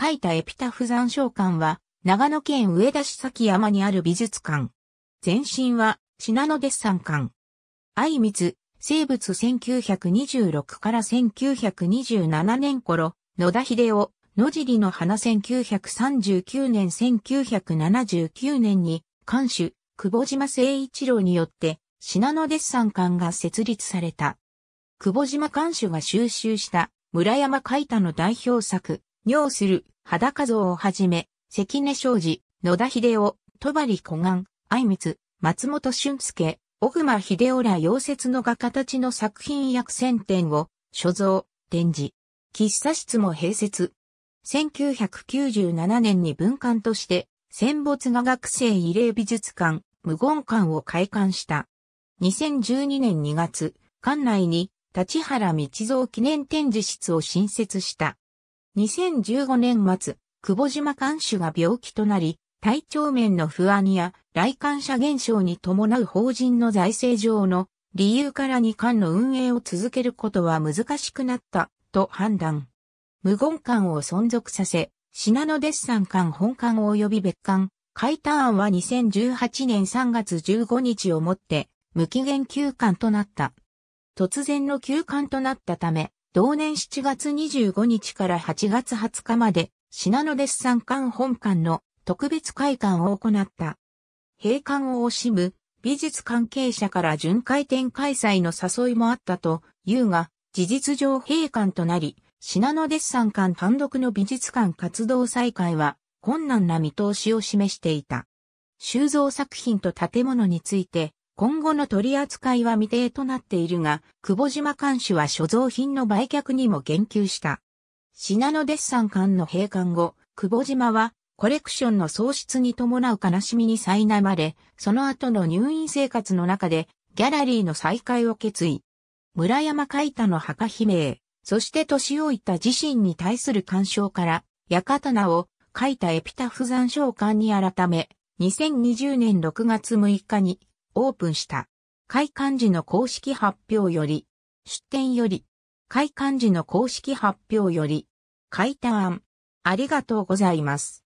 書いたエピタフ残照館は、長野県上田市崎山にある美術館。前身は、品野デッサン館。愛光、生物1926から1927年頃、野田秀夫、野尻の花1939年1979年に、館主、久保島誠一郎によって、品野デッサン館が設立された。久保島館主が収集した、村山海たの代表作、尿する裸像をはじめ、関根昌司、野田秀夫、戸張古岩、愛光、松本俊介、小熊秀夫ら溶接の画家たちの作品約千点を所蔵、展示。喫茶室も併設。1997年に文館として、戦没画学生慰霊美術館、無言館を開館した。2012年2月、館内に立原道蔵記念展示室を新設した。2015年末、久保島艦首が病気となり、体調面の不安や来艦者減少に伴う法人の財政上の理由からに艦の運営を続けることは難しくなったと判断。無言艦を存続させ、品野デッサン艦本艦及び別艦、解体案は2018年3月15日をもって無期限休館となった。突然の休館となったため、同年7月25日から8月20日まで、品野デッサン館本館の特別会館を行った。閉館を惜しむ美術関係者から巡回展開催の誘いもあったというが、事実上閉館となり、品野デッサン館単独の美術館活動再開は困難な見通しを示していた。収蔵作品と建物について今後の取り扱いは未定となっているが、久保島監視は所蔵品の売却にも言及した。品のデッサン館の閉館後、久保島はコレクションの喪失に伴う悲しみに苛まれ、その後の入院生活の中でギャラリーの再開を決意。村山海太の墓碑鳴、そして年老いた自身に対する干渉から、館名を書いたエピタフ山賞館に改め、2020年6月6日にオープンした。開館時の公式発表より、出展より、開館時の公式発表より、開館。ありがとうございます。